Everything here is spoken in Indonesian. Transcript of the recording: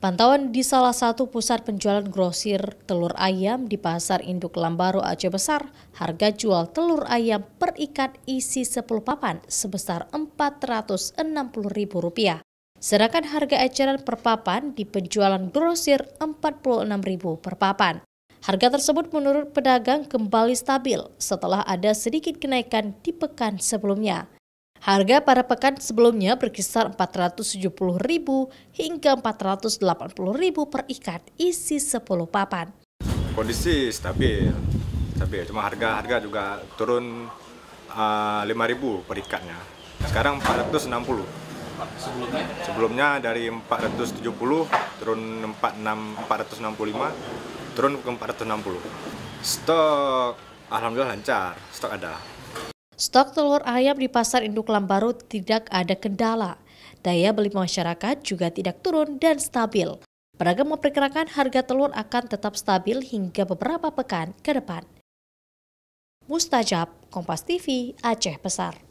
Pantauan di salah satu pusat penjualan grosir telur ayam di Pasar Induk Lambaro Aceh Besar, harga jual telur ayam per ikat isi 10 papan sebesar Rp460.000. Sedangkan harga eceran per papan di penjualan grosir Rp46.000 per papan. Harga tersebut menurut pedagang kembali stabil setelah ada sedikit kenaikan di pekan sebelumnya. Harga pada pekan sebelumnya berkisar 470.000 hingga 480.000 per ikat isi 10 papan. Kondisi stabil, stabil. Cuma harga harga juga turun uh, ah, 5.000 per ikatnya. Sekarang 460. Sebelumnya? Sebelumnya dari 470 turun 46 465 turun ke 460. Stok alhamdulillah lancar, stok ada. Stok telur ayam di pasar induk Lambaru tidak ada kendala. Daya beli masyarakat juga tidak turun dan stabil. Pedagang memperkirakan harga telur akan tetap stabil hingga beberapa pekan ke depan. Mustajab, Kompas TV, Aceh Besar.